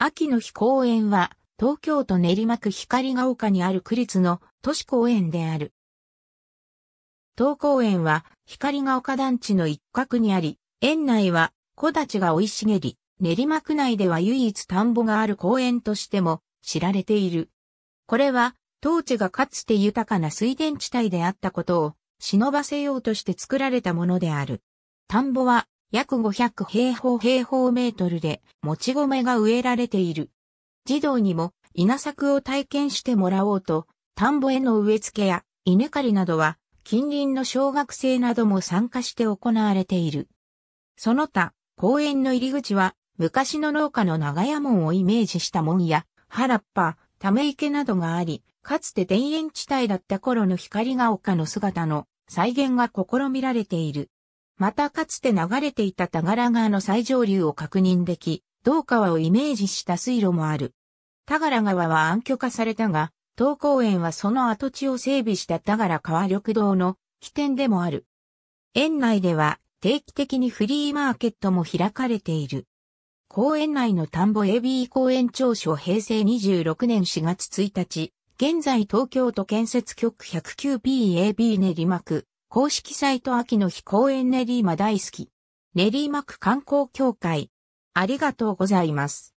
秋の日公園は、東京都練馬区光が丘にある区立の都市公園である。東公園は、光が丘団地の一角にあり、園内は、木立が生い茂り、練馬区内では唯一田んぼがある公園としても知られている。これは、当地がかつて豊かな水田地帯であったことを忍ばせようとして作られたものである。田んぼは約500平方平方メートルで、もち米が植えられている。児童にも稲作を体験してもらおうと、田んぼへの植え付けや稲刈りなどは、近隣の小学生なども参加して行われている。その他、公園の入り口は、昔の農家の長屋門をイメージした門や、原っぱ、ため池などがあり、かつて田園地帯だった頃の光が丘の姿の再現が試みられている。またかつて流れていた田柄川の最上流を確認でき、道川をイメージした水路もある。田柄川は暗渠化されたが、東公園はその跡地を整備した田柄川緑道の起点でもある。園内では定期的にフリーマーケットも開かれている。公園内の田んぼ AB 公園庁所平成26年4月1日、現在東京都建設局 109PAB 練馬区公式サイト秋の日公園練馬大好き。練馬区観光協会。ありがとうございます。